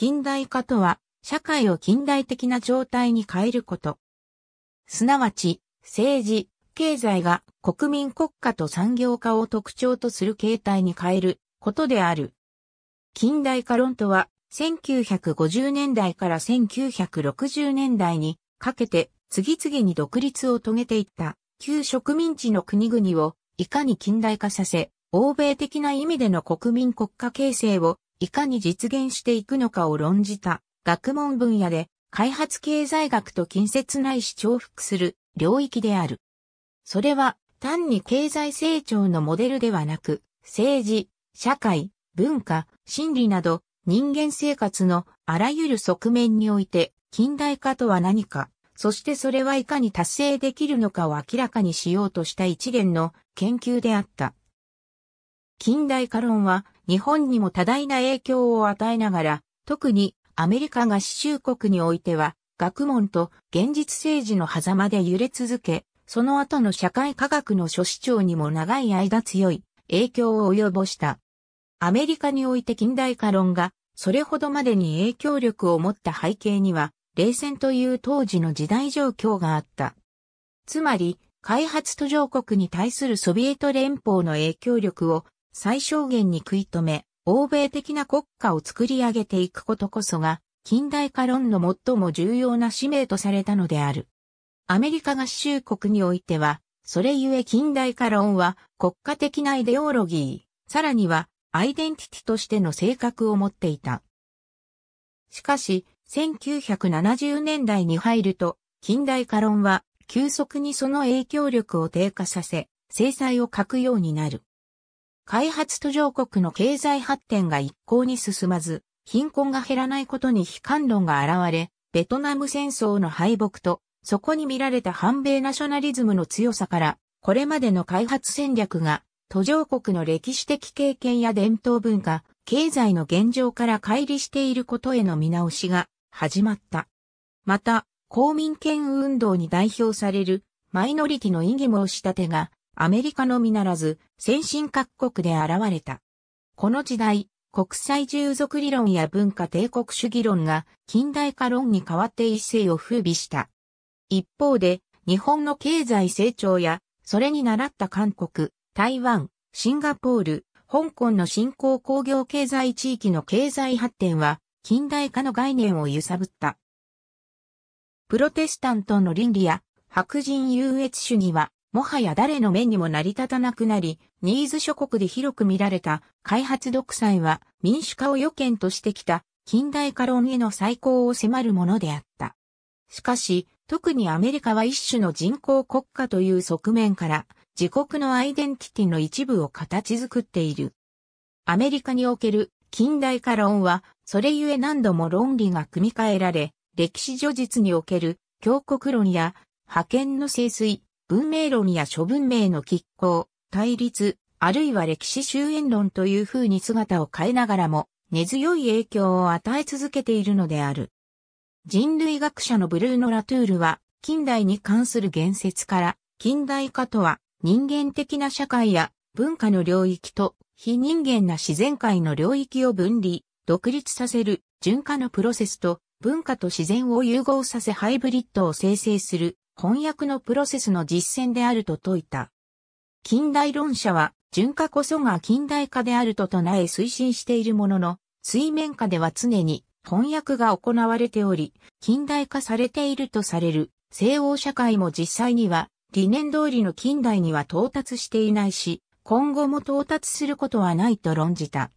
近代化とは、社会を近代的な状態に変えること。すなわち、政治、経済が国民国家と産業化を特徴とする形態に変えることである。近代化論とは、1950年代から1960年代にかけて次々に独立を遂げていった旧植民地の国々をいかに近代化させ、欧米的な意味での国民国家形成をいかに実現していくのかを論じた学問分野で開発経済学と近接ないし重複する領域である。それは単に経済成長のモデルではなく、政治、社会、文化、心理など人間生活のあらゆる側面において近代化とは何か、そしてそれはいかに達成できるのかを明らかにしようとした一連の研究であった。近代化論は日本にも多大な影響を与えながら、特にアメリカ合衆国においては、学問と現実政治の狭間で揺れ続け、その後の社会科学の諸市長にも長い間強い影響を及ぼした。アメリカにおいて近代化論が、それほどまでに影響力を持った背景には、冷戦という当時の時代状況があった。つまり、開発途上国に対するソビエト連邦の影響力を最小限に食い止め、欧米的な国家を作り上げていくことこそが、近代化論の最も重要な使命とされたのである。アメリカ合衆国においては、それゆえ近代化論は国家的なイデオロギー、さらにはアイデンティティとしての性格を持っていた。しかし、1970年代に入ると、近代化論は急速にその影響力を低下させ、制裁を欠くようになる。開発途上国の経済発展が一向に進まず、貧困が減らないことに悲観論が現れ、ベトナム戦争の敗北と、そこに見られた反米ナショナリズムの強さから、これまでの開発戦略が、途上国の歴史的経験や伝統文化、経済の現状から乖離していることへの見直しが始まった。また、公民権運動に代表されるマイノリティの意義申し立てがアメリカのみならず、先進各国で現れた。この時代、国際従属理論や文化帝国主義論が近代化論に代わって一世を風靡した。一方で、日本の経済成長や、それに倣った韓国、台湾、シンガポール、香港の新興工業経済地域の経済発展は、近代化の概念を揺さぶった。プロテスタントの倫理や白人優越主義はもはや誰の目にも成り立たなくなり、ニーズ諸国で広く見られた開発独裁は民主化を予見としてきた近代化論への再考を迫るものであった。しかし、特にアメリカは一種の人口国家という側面から、自国のアイデンティティの一部を形作っている。アメリカにおける近代化論は、それゆえ何度も論理が組み替えられ、歴史叙述における強国論や派遣の清水、文明論や諸文明の拮抗、対立、あるいは歴史終焉論という風に姿を変えながらも、根強い影響を与え続けているのである。人類学者のブルーノ・ラトゥールは、近代に関する言説から、近代化とは、人間的な社会や文化の領域と、非人間な自然界の領域を分離、独立させる、循化のプロセスと、文化と自然を融合させハイブリッドを生成する翻訳のプロセスの実践であると説いた。近代論者は、純化こそが近代化であると唱え推進しているものの、水面下では常に翻訳が行われており、近代化されているとされる西欧社会も実際には理念通りの近代には到達していないし、今後も到達することはないと論じた。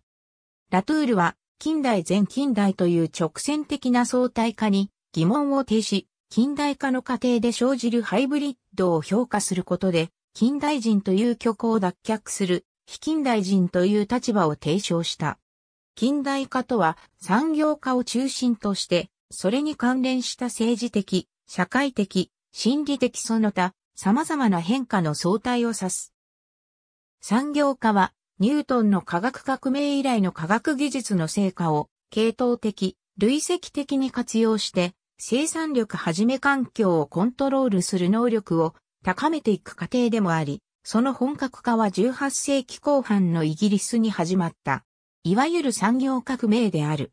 ラトゥールは近代前近代という直線的な相対化に疑問を呈し、近代化の過程で生じるハイブリッドを評価することで、近代人という虚構を脱却する、非近代人という立場を提唱した。近代化とは産業化を中心として、それに関連した政治的、社会的、心理的その他、様々な変化の相対を指す。産業化は、ニュートンの科学革命以来の科学技術の成果を、系統的、累積的に活用して、生産力はじめ環境をコントロールする能力を高めていく過程でもあり、その本格化は18世紀後半のイギリスに始まった。いわゆる産業革命である。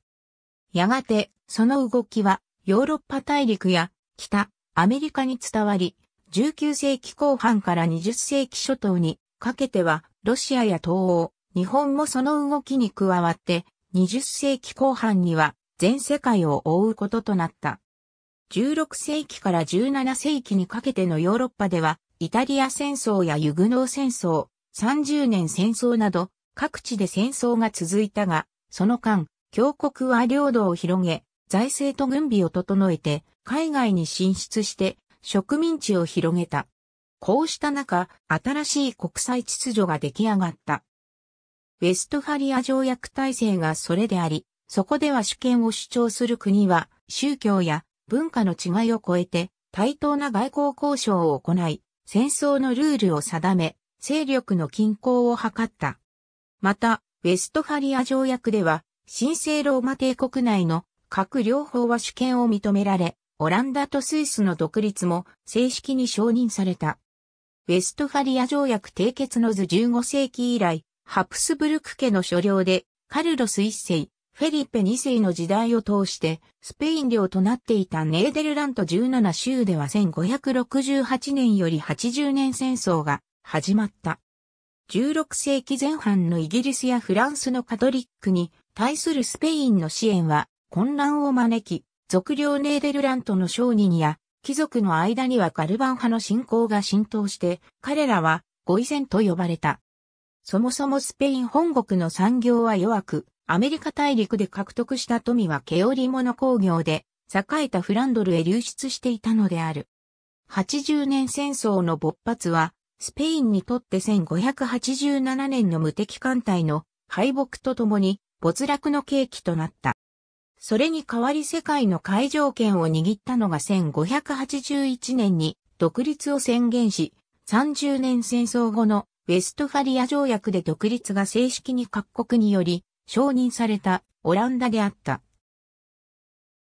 やがて、その動きはヨーロッパ大陸や北アメリカに伝わり、19世紀後半から20世紀初頭にかけてはロシアや東欧、日本もその動きに加わって、20世紀後半には全世界を覆うこととなった。16世紀から17世紀にかけてのヨーロッパでは、イタリア戦争やユグノー戦争、30年戦争など、各地で戦争が続いたが、その間、強国は領土を広げ、財政と軍備を整えて、海外に進出して、植民地を広げた。こうした中、新しい国際秩序が出来上がった。ウェストファリア条約体制がそれであり、そこでは主権を主張する国は、宗教や文化の違いを超えて対等な外交交渉を行い、戦争のルールを定め、勢力の均衡を図った。また、ウェストファリア条約では、神聖ローマ帝国内の各両方は主権を認められ、オランダとスイスの独立も正式に承認された。ウェストファリア条約締結の図15世紀以来、ハプスブルク家の所領で、カルロス一世、フェリペ2世の時代を通して、スペイン領となっていたネーデルラント17州では1568年より80年戦争が始まった。16世紀前半のイギリスやフランスのカトリックに対するスペインの支援は混乱を招き、俗領ネーデルラントの商人や貴族の間にはガルバン派の信仰が浸透して、彼らはゴイセンと呼ばれた。そもそもスペイン本国の産業は弱く、アメリカ大陸で獲得した富は毛織物工業で、栄えたフランドルへ流出していたのである。80年戦争の勃発は、スペインにとって1587年の無敵艦隊の敗北とともに没落の契機となった。それに代わり世界の海上権を握ったのが1581年に独立を宣言し、30年戦争後のウェストファリア条約で独立が正式に各国により承認されたオランダであった。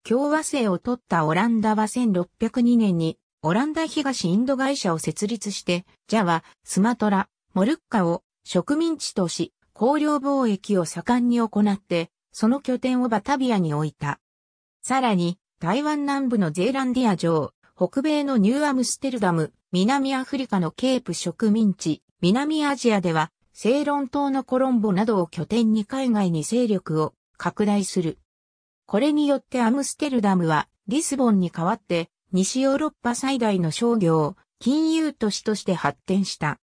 共和制を取ったオランダは1602年にオランダ東インド会社を設立して、ジャワ、スマトラ、モルッカを植民地とし、香料貿易を盛んに行って、その拠点をバタビアに置いた。さらに、台湾南部のゼーランディア城、北米のニューアムステルダム、南アフリカのケープ植民地、南アジアではセイロン島のコロンボなどを拠点に海外に勢力を拡大する。これによってアムステルダムはリスボンに代わって西ヨーロッパ最大の商業、金融都市として発展した。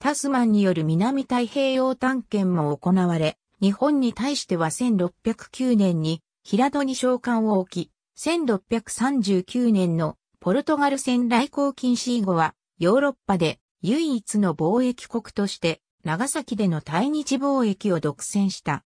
タスマンによる南太平洋探検も行われ、日本に対しては1609年に平戸に召喚を置き、1639年のポルトガル船来航禁止以後はヨーロッパで唯一の貿易国として長崎での対日貿易を独占した。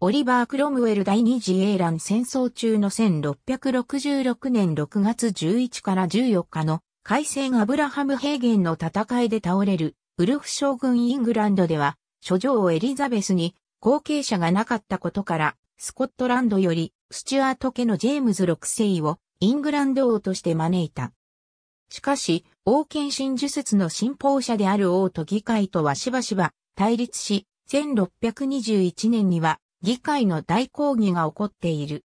オリバー・クロムウェル第二次英蘭戦争中の1666年6月11から14日の海戦アブラハム平原の戦いで倒れるウルフ将軍イングランドでは、諸女王エリザベスに後継者がなかったことから、スコットランドよりスチュアート家のジェームズ6世をイングランド王として招いた。しかし、王権真術説の信奉者である王と議会とはしばしば対立し、1621年には議会の大抗議が起こっている。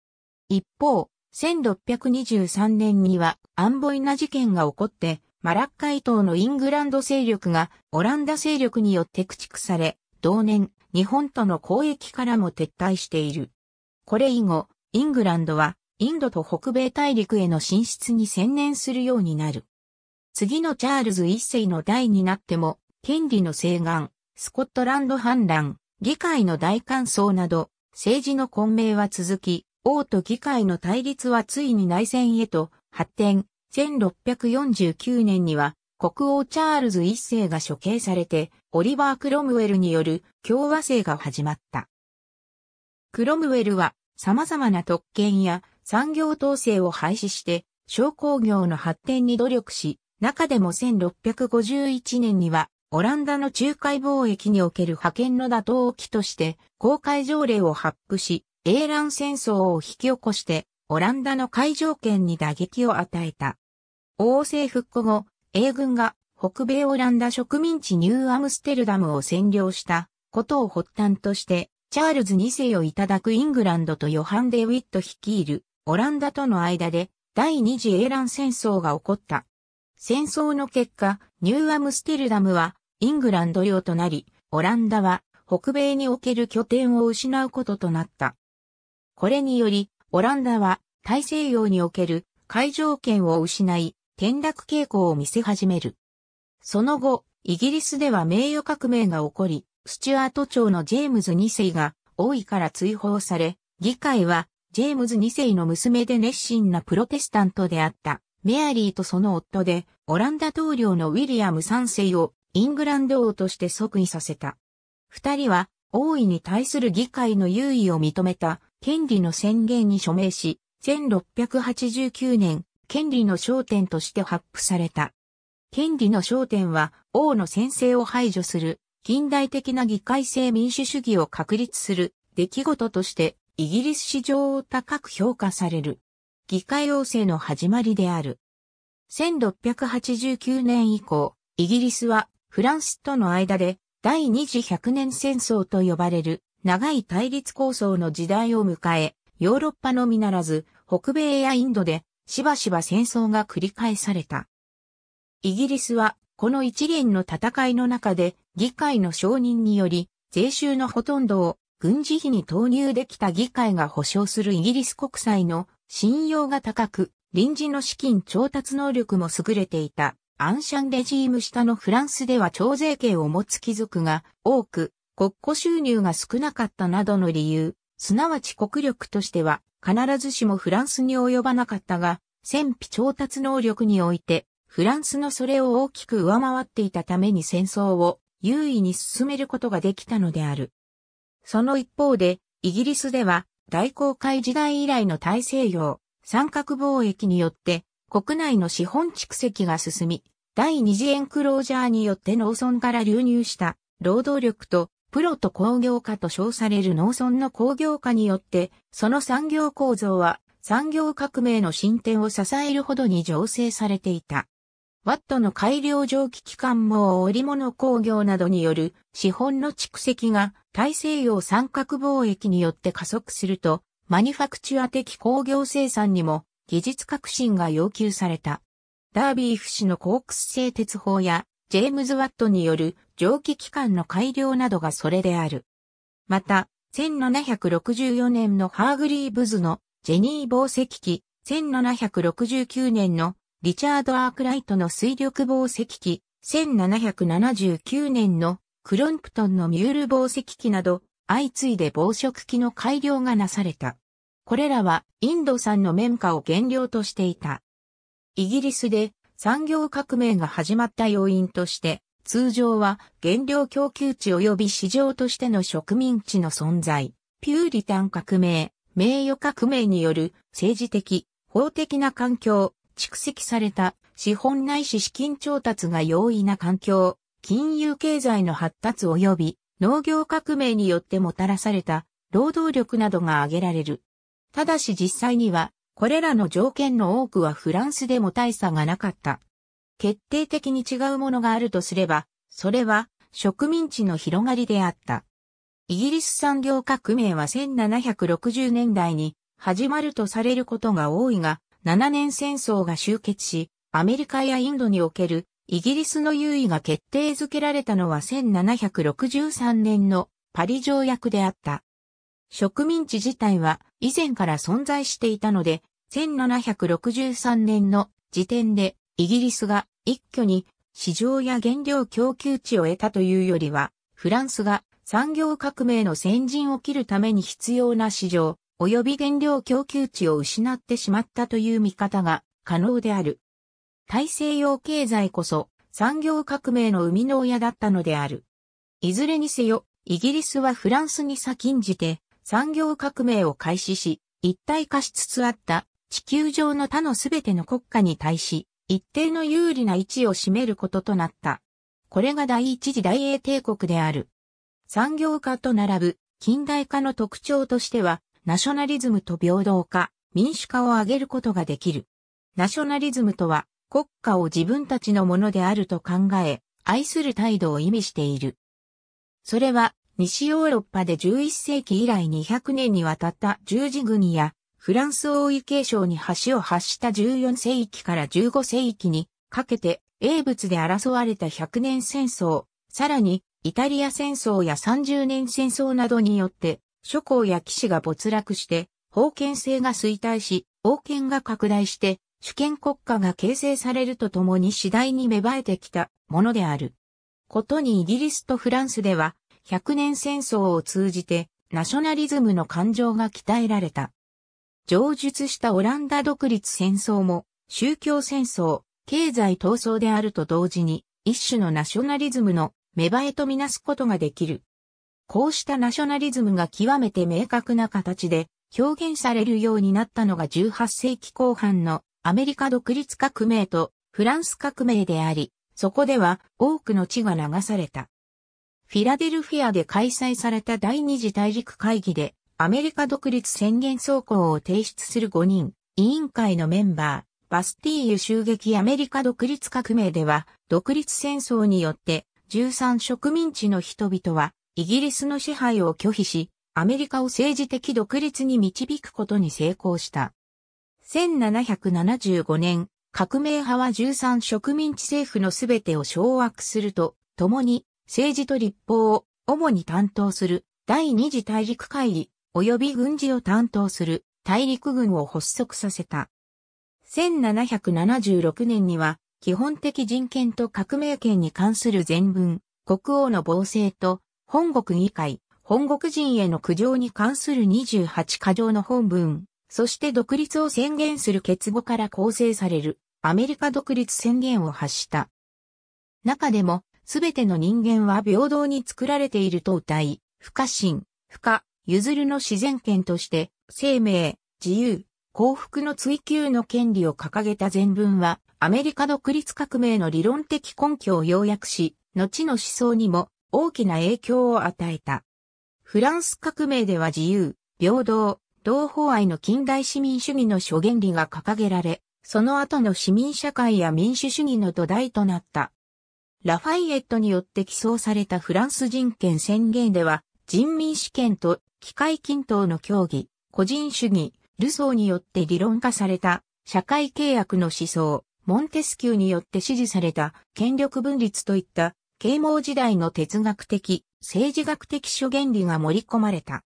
一方、1623年にはアンボイナ事件が起こって、マラッカイ島のイングランド勢力がオランダ勢力によって駆逐され、同年、日本との交易からも撤退している。これ以後、イングランドはインドと北米大陸への進出に専念するようになる。次のチャールズ一世の代になっても、権利の請願、スコットランド反乱、議会の大感想など、政治の混迷は続き、王と議会の対立はついに内戦へと発展。1649年には国王チャールズ一世が処刑されて、オリバー・クロムウェルによる共和制が始まった。クロムウェルは様々な特権や産業統制を廃止して、商工業の発展に努力し、中でも1651年には、オランダの仲介貿易における派遣の打倒を機として、公開条例を発布し、英乱戦争を引き起こして、オランダの海上圏に打撃を与えた。王政復古後、英軍が北米オランダ植民地ニューアムステルダムを占領したことを発端として、チャールズ2世をいただくイングランドとヨハン・デ・ウィット率いるオランダとの間で第二次英乱戦争が起こった。戦争の結果、ニューアムステルダムはイングランド領となり、オランダは北米における拠点を失うこととなった。これにより、オランダは大西洋における海上圏を失い、転落傾向を見せ始める。その後、イギリスでは名誉革命が起こり、スチュアート朝のジェームズ2世が王位から追放され、議会はジェームズ2世の娘で熱心なプロテスタントであった。メアリーとその夫で、オランダ統領のウィリアム3世をイングランド王として即位させた。二人は、王位に対する議会の優位を認めた権利の宣言に署名し、1689年、権利の焦点として発布された。権利の焦点は、王の先制を排除する、近代的な議会制民主主義を確立する出来事として、イギリス史上を高く評価される。議会王政の始まりである。1689年以降、イギリスはフランスとの間で第二次百年戦争と呼ばれる長い対立構想の時代を迎え、ヨーロッパのみならず北米やインドでしばしば戦争が繰り返された。イギリスはこの一連の戦いの中で議会の承認により税収のほとんどを軍事費に投入できた議会が保障するイギリス国債の信用が高く、臨時の資金調達能力も優れていた。アンシャンレジーム下のフランスでは徴税権を持つ貴族が多く、国庫収入が少なかったなどの理由、すなわち国力としては必ずしもフランスに及ばなかったが、戦費調達能力において、フランスのそれを大きく上回っていたために戦争を優位に進めることができたのである。その一方で、イギリスでは大航海時代以来の大西洋、三角貿易によって、国内の資本蓄積が進み、第二次エンクロージャーによって農村から流入した労働力とプロと工業化と称される農村の工業化によって、その産業構造は産業革命の進展を支えるほどに醸成されていた。ワットの改良蒸気機関網織物工業などによる資本の蓄積が大西洋三角貿易によって加速すると、マニファクチュア的工業生産にも技術革新が要求された。ダービー不死のコークス製鉄法やジェームズ・ワットによる蒸気機関の改良などがそれである。また、1764年のハーグリー・ブズのジェニー防石機、1769年のリチャード・アークライトの水力防石機、1779年のクロンプトンのミュール紡績機など、相次いで紡織機の改良がなされた。これらはインド産の綿花を原料としていた。イギリスで産業革命が始まった要因として、通常は原料供給地及び市場としての植民地の存在、ピューリタン革命、名誉革命による政治的、法的な環境、蓄積された資本ないし資金調達が容易な環境、金融経済の発達及び農業革命によってもたらされた労働力などが挙げられる。ただし実際には、これらの条件の多くはフランスでも大差がなかった。決定的に違うものがあるとすれば、それは植民地の広がりであった。イギリス産業革命は1760年代に始まるとされることが多いが、7年戦争が終結し、アメリカやインドにおけるイギリスの優位が決定づけられたのは1763年のパリ条約であった。植民地自体は以前から存在していたので、1763年の時点でイギリスが一挙に市場や原料供給地を得たというよりは、フランスが産業革命の先陣を切るために必要な市場、及び原料供給地を失ってしまったという見方が可能である。大西洋経済こそ産業革命の生みの親だったのである。いずれにせよ、イギリスはフランスに先んじて産業革命を開始し、一体化しつつあった地球上の他のすべての国家に対し、一定の有利な位置を占めることとなった。これが第一次大英帝国である。産業化と並ぶ近代化の特徴としては、ナショナリズムと平等化、民主化を挙げることができる。ナショナリズムとは、国家を自分たちのものであると考え、愛する態度を意味している。それは、西ヨーロッパで11世紀以来200年にわたった十字軍や、フランス王位継承に橋を発した14世紀から15世紀にかけて、英仏で争われた100年戦争、さらに、イタリア戦争や30年戦争などによって、諸侯や騎士が没落して、封建制が衰退し、王権が拡大して、主権国家が形成されるとともに次第に芽生えてきたものである。ことにイギリスとフランスでは、100年戦争を通じて、ナショナリズムの感情が鍛えられた。上述したオランダ独立戦争も、宗教戦争、経済闘争であると同時に、一種のナショナリズムの芽生えとみなすことができる。こうしたナショナリズムが極めて明確な形で表現されるようになったのが18世紀後半のアメリカ独立革命とフランス革命であり、そこでは多くの血が流された。フィラデルフィアで開催された第二次大陸会議で、アメリカ独立宣言総行を提出する5人、委員会のメンバー、バスティーユ襲撃アメリカ独立革命では、独立戦争によって13植民地の人々は、イギリスの支配を拒否し、アメリカを政治的独立に導くことに成功した。1775年、革命派は13植民地政府のすべてを掌握すると、共に政治と立法を主に担当する第二次大陸会議及び軍事を担当する大陸軍を発足させた。1776年には基本的人権と革命権に関する全文、国王の暴政と本国議会、本国人への苦情に関する28課条の本文、そして独立を宣言する結語から構成されるアメリカ独立宣言を発した。中でも、すべての人間は平等に作られていると謳い、不可侵、不可、譲るの自然権として、生命、自由、幸福の追求の権利を掲げた全文は、アメリカ独立革命の理論的根拠を要約し、後の思想にも大きな影響を与えた。フランス革命では自由、平等、同法愛の近代市民主義の諸原理が掲げられ、その後の市民社会や民主主義の土台となった。ラファイエットによって起草されたフランス人権宣言では、人民主権と機械均等の協議、個人主義、ルソーによって理論化された社会契約の思想、モンテスキューによって支持された権力分立といった啓蒙時代の哲学的、政治学的諸原理が盛り込まれた。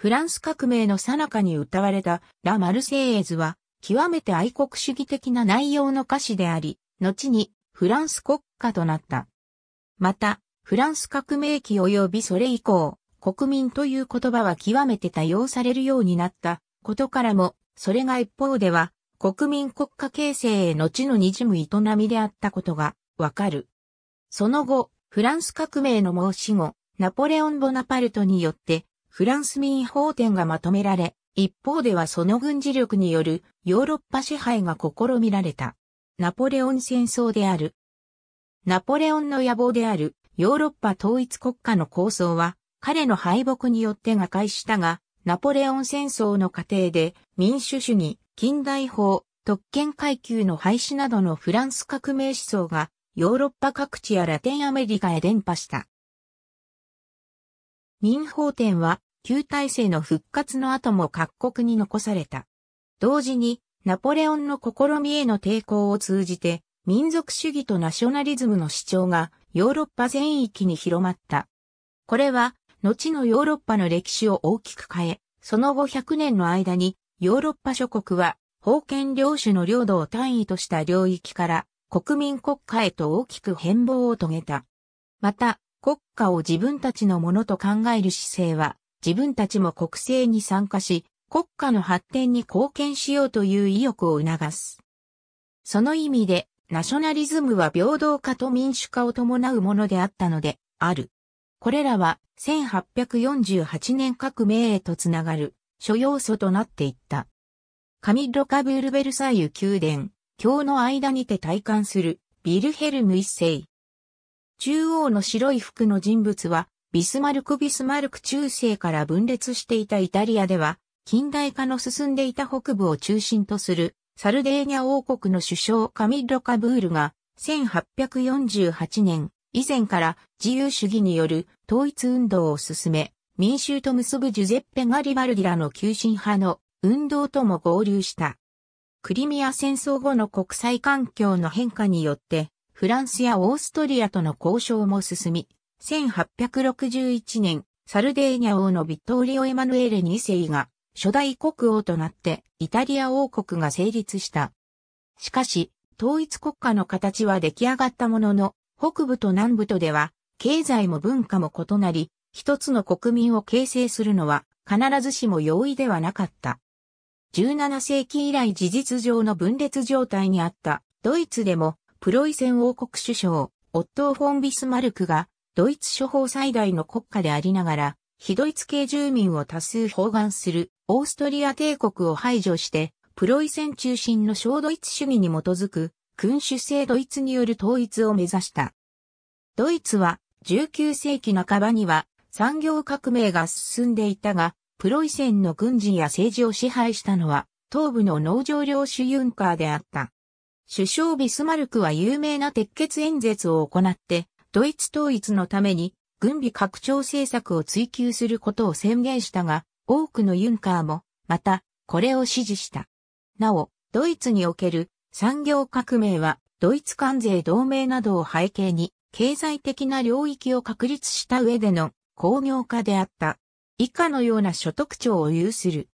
フランス革命の最中に歌われたラ・マルセイエズは、極めて愛国主義的な内容の歌詞であり、後にフランス国歌となった。また、フランス革命期及びそれ以降、国民という言葉は極めて多用されるようになったことからも、それが一方では、国民国家形成への地の滲む営みであったことがわかる。その後、フランス革命の申し子、ナポレオン・ボナパルトによって、フランス民法典がまとめられ、一方ではその軍事力によるヨーロッパ支配が試みられた。ナポレオン戦争である。ナポレオンの野望であるヨーロッパ統一国家の構想は彼の敗北によって瓦解したが、ナポレオン戦争の過程で民主主義、近代法、特権階級の廃止などのフランス革命思想がヨーロッパ各地やラテンアメリカへ伝播した。民法典は旧体制の復活の後も各国に残された。同時に、ナポレオンの試みへの抵抗を通じて、民族主義とナショナリズムの主張がヨーロッパ全域に広まった。これは、後のヨーロッパの歴史を大きく変え、その後100年の間に、ヨーロッパ諸国は、封建領主の領土を単位とした領域から、国民国家へと大きく変貌を遂げた。また、国家を自分たちのものと考える姿勢は、自分たちも国政に参加し、国家の発展に貢献しようという意欲を促す。その意味で、ナショナリズムは平等化と民主化を伴うものであったので、ある。これらは1848年革命へとつながる諸要素となっていった。カミッロ・カブール・ベルサイユ宮殿、日の間にて体感するビルヘルム一世。中央の白い服の人物はビスマルク・ビスマルク中世から分裂していたイタリアでは、近代化の進んでいた北部を中心とするサルデーニャ王国の首相カミッロ・カブールが1848年以前から自由主義による統一運動を進め、民衆と結ぶジュゼッペ・ガリバルディラの急進派の運動とも合流した。クリミア戦争後の国際環境の変化によって、フランスやオーストリアとの交渉も進み、1861年、サルデーニャ王のビットーリオ・エマヌエレ2世が初代国王となってイタリア王国が成立した。しかし、統一国家の形は出来上がったものの、北部と南部とでは、経済も文化も異なり、一つの国民を形成するのは必ずしも容易ではなかった。17世紀以来事実上の分裂状態にあったドイツでもプロイセン王国首相オットー・フォン・ビスマルクがドイツ諸法最大の国家でありながら、非ドイツ系住民を多数包含するオーストリア帝国を排除して、プロイセン中心の小ドイツ主義に基づく君主制ドイツによる統一を目指した。ドイツは19世紀半ばには産業革命が進んでいたが、プロイセンの軍事や政治を支配したのは東部の農場領主ユンカーであった。首相ビスマルクは有名な鉄血演説を行ってドイツ統一のために軍備拡張政策を追求することを宣言したが、多くのユンカーも、また、これを支持した。なお、ドイツにおける産業革命は、ドイツ関税同盟などを背景に、経済的な領域を確立した上での工業化であった。以下のような所得庁を有する。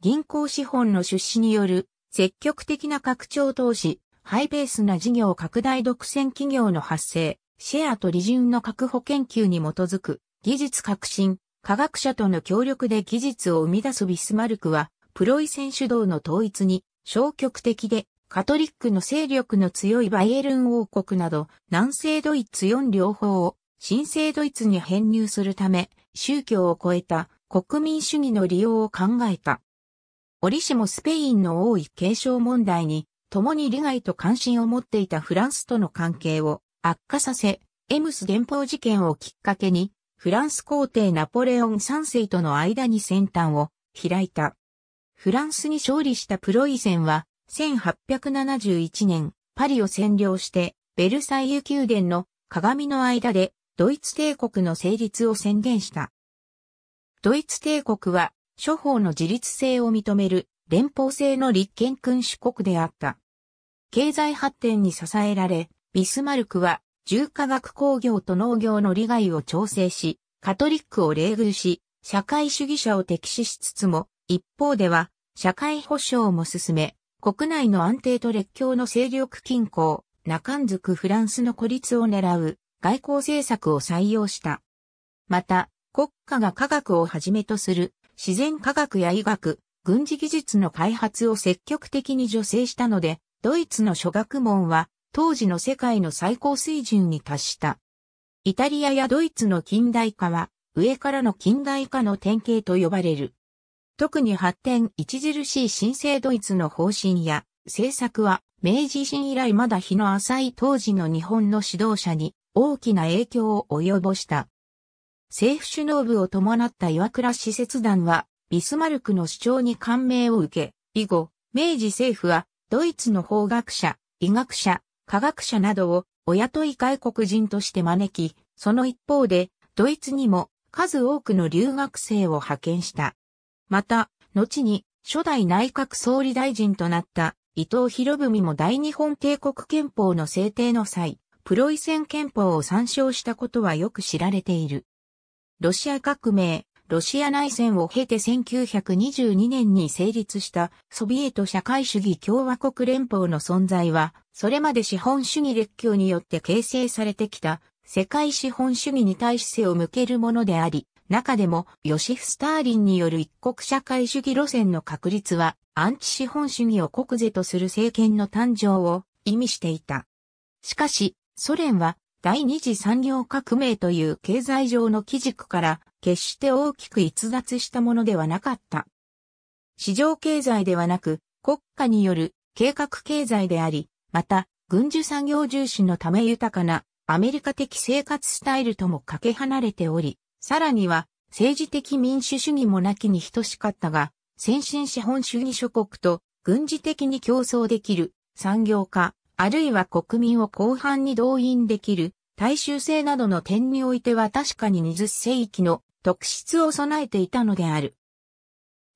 銀行資本の出資による積極的な拡張投資、ハイベースな事業拡大独占企業の発生、シェアと利潤の確保研究に基づく技術革新、科学者との協力で技術を生み出すビスマルクは、プロイセン主導の統一に消極的で、カトリックの勢力の強いバイエルン王国など、南西ドイツ4両方を新西ドイツに編入するため、宗教を超えた国民主義の利用を考えた。折しもスペインの王位継承問題に、共に利害と関心を持っていたフランスとの関係を悪化させ、エムス伝法事件をきっかけに、フランス皇帝ナポレオン3世との間に戦端を開いた。フランスに勝利したプロイセンは、1871年、パリを占領して、ベルサイユ宮殿の鏡の間で、ドイツ帝国の成立を宣言した。ドイツ帝国は、諸法の自立性を認める連邦制の立憲君主国であった。経済発展に支えられ、ビスマルクは、重化学工業と農業の利害を調整し、カトリックを冷遇し、社会主義者を敵視しつつも、一方では、社会保障も進め、国内の安定と列強の勢力均衡、中んづくフランスの孤立を狙う外交政策を採用した。また、国家が科学をはじめとする自然科学や医学、軍事技術の開発を積極的に助成したので、ドイツの諸学問は当時の世界の最高水準に達した。イタリアやドイツの近代化は、上からの近代化の典型と呼ばれる。特に発展著しい新生ドイツの方針や政策は明治維新以来まだ日の浅い当時の日本の指導者に大きな影響を及ぼした。政府首脳部を伴った岩倉使節団はビスマルクの主張に感銘を受け、以後、明治政府はドイツの法学者、医学者、科学者などをお雇い外国人として招き、その一方で、ドイツにも数多くの留学生を派遣した。また、後に初代内閣総理大臣となった伊藤博文も大日本帝国憲法の制定の際、プロイセン憲法を参照したことはよく知られている。ロシア革命、ロシア内戦を経て1922年に成立したソビエト社会主義共和国連邦の存在は、それまで資本主義列強によって形成されてきた世界資本主義に対し背を向けるものであり、中でもヨシフ・スターリンによる一国社会主義路線の確立は、アンチ資本主義を国是とする政権の誕生を意味していた。しかし、ソ連は第二次産業革命という経済上の基軸から決して大きく逸脱したものではなかった。市場経済ではなく、国家による計画経済であり、また、軍需産業重視のため豊かなアメリカ的生活スタイルともかけ離れており、さらには政治的民主主義もなきに等しかったが、先進資本主義諸国と軍事的に競争できる産業化、あるいは国民を広範に動員できる大衆性などの点においては確かに二十世紀の特質を備えていたのである。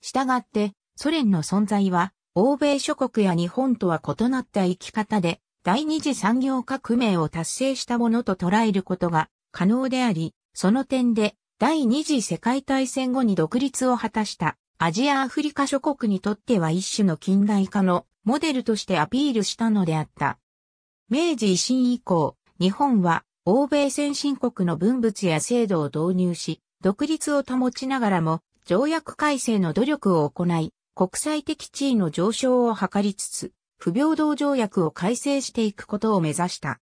したがって、ソ連の存在は、欧米諸国や日本とは異なった生き方で、第二次産業革命を達成したものと捉えることが可能であり、その点で、第二次世界大戦後に独立を果たしたアジアアフリカ諸国にとっては一種の近代化のモデルとしてアピールしたのであった。明治維新以降、日本は欧米先進国の文物や制度を導入し、独立を保ちながらも、条約改正の努力を行い、国際的地位の上昇を図りつつ、不平等条約を改正していくことを目指した。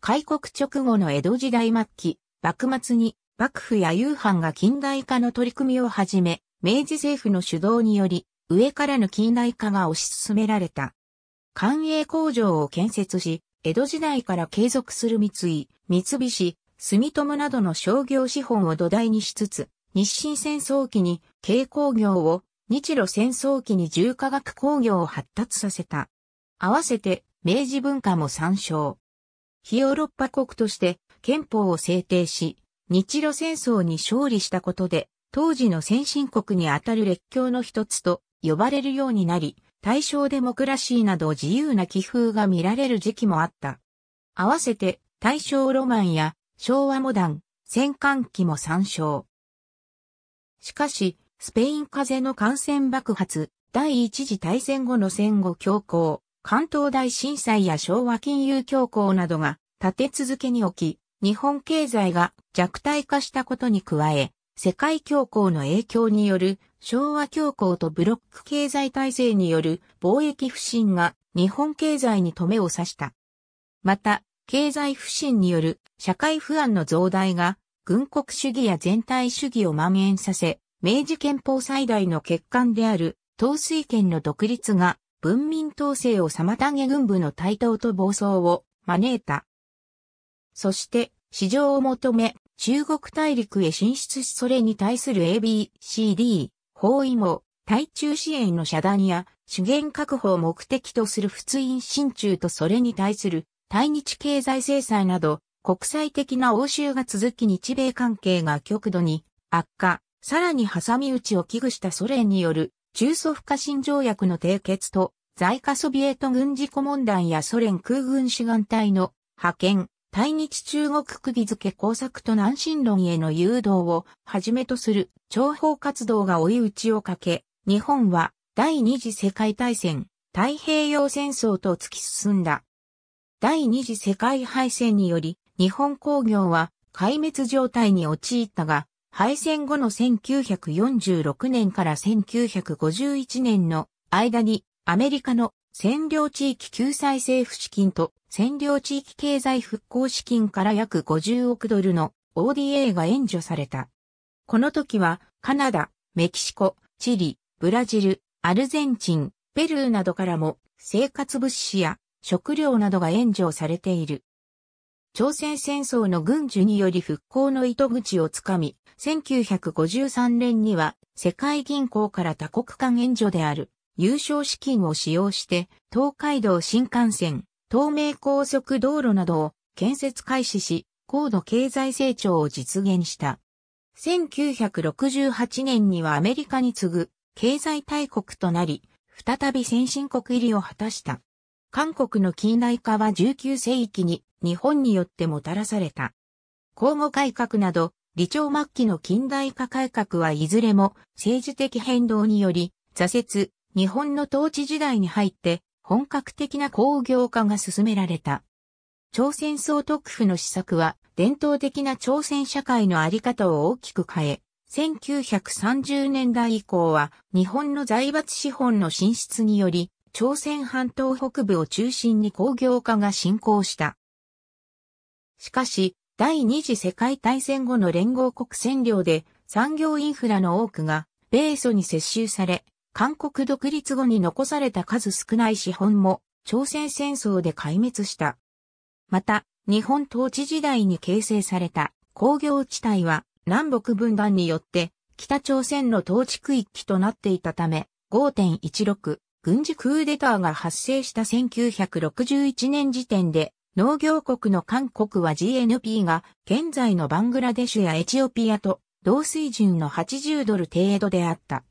開国直後の江戸時代末期、幕末に幕府や夕飯が近代化の取り組みをはじめ、明治政府の主導により、上からの近代化が推し進められた。官営工場を建設し、江戸時代から継続する三井、三菱、住友などの商業資本を土台にしつつ、日清戦争期に軽工業を、日露戦争期に重化学工業を発達させた。合わせて明治文化も参照。非ヨーロッパ国として憲法を制定し、日露戦争に勝利したことで、当時の先進国にあたる列強の一つと呼ばれるようになり、大正デモクラシーなど自由な気風が見られる時期もあった。合わせて大正ロマンや昭和モダン、戦艦機も参照。しかし、スペイン風邪の感染爆発、第一次大戦後の戦後恐慌、関東大震災や昭和金融恐慌などが立て続けに起き、日本経済が弱体化したことに加え、世界恐慌の影響による昭和恐慌とブロック経済体制による貿易不振が日本経済に止めを刺した。また、経済不振による社会不安の増大が、軍国主義や全体主義を蔓延させ、明治憲法最大の欠陥である、統帥権の独立が、文民統制を妨げ軍部の台頭と暴走を招いた。そして、市場を求め、中国大陸へ進出しそれに対する ABCD、包囲網、対中支援の遮断や資源確保を目的とする仏印心中とそれに対する対日経済制裁など、国際的な応酬が続き日米関係が極度に悪化、さらに挟み撃ちを危惧したソ連による中ソ不可侵条約の締結と、在下ソビエト軍事顧問団やソ連空軍志願隊の派遣、対日中国釘付け工作と南進論への誘導をはじめとする諜報活動が追い打ちをかけ、日本は第二次世界大戦、太平洋戦争と突き進んだ。第二次世界敗戦により、日本工業は壊滅状態に陥ったが、敗戦後の1946年から1951年の間にアメリカの占領地域救済政府資金と占領地域経済復興資金から約50億ドルの ODA が援助された。この時はカナダ、メキシコ、チリ、ブラジル、アルゼンチン、ペルーなどからも生活物資や食料などが援助されている。朝鮮戦争の軍需により復興の糸口をつかみ、1953年には世界銀行から多国間援助である優勝資金を使用して東海道新幹線、東名高速道路などを建設開始し、高度経済成長を実現した。1968年にはアメリカに次ぐ経済大国となり、再び先進国入りを果たした。韓国の近代化は19世紀に日本によってもたらされた。交互改革など、理朝末期の近代化改革はいずれも政治的変動により、挫折、日本の統治時代に入って本格的な工業化が進められた。朝鮮総督府の施策は伝統的な朝鮮社会のあり方を大きく変え、1930年代以降は日本の財閥資本の進出により朝鮮半島北部を中心に工業化が進行した。しかし、第二次世界大戦後の連合国占領で産業インフラの多くが米ソに接収され、韓国独立後に残された数少ない資本も朝鮮戦争で壊滅した。また、日本統治時代に形成された工業地帯は南北分断によって北朝鮮の統治区域となっていたため5.16軍事クーデターが発生した1961年時点で、農業国の韓国は GNP が現在のバングラデシュやエチオピアと同水準の80ドル程度であった。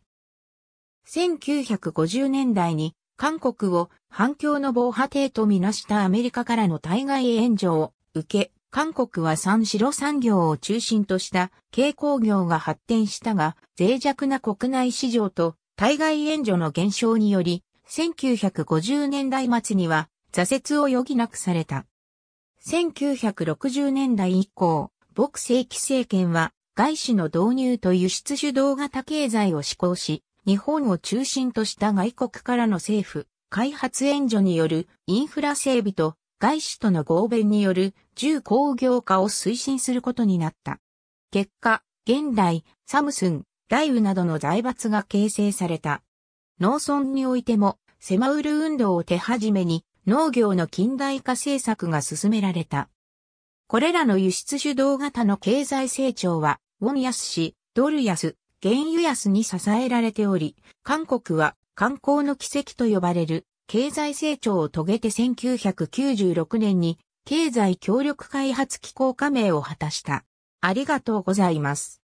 1950年代に韓国を反共の防波堤とみなしたアメリカからの対外援助を受け、韓国は三白産業を中心とした軽工業が発展したが、脆弱な国内市場と対外援助の減少により、1950年代末には挫折を余儀なくされた。1960年代以降、牧政期政権は外資の導入と輸出主導型経済を施行し、日本を中心とした外国からの政府、開発援助によるインフラ整備と外資との合弁による重工業化を推進することになった。結果、現代、サムスン、雷雨などの財閥が形成された。農村においても、セマウル運動を手始めに、農業の近代化政策が進められた。これらの輸出主導型の経済成長は、ウォン安市、ドル安、原油安に支えられており、韓国は観光の奇跡と呼ばれる経済成長を遂げて1996年に経済協力開発機構加盟を果たした。ありがとうございます。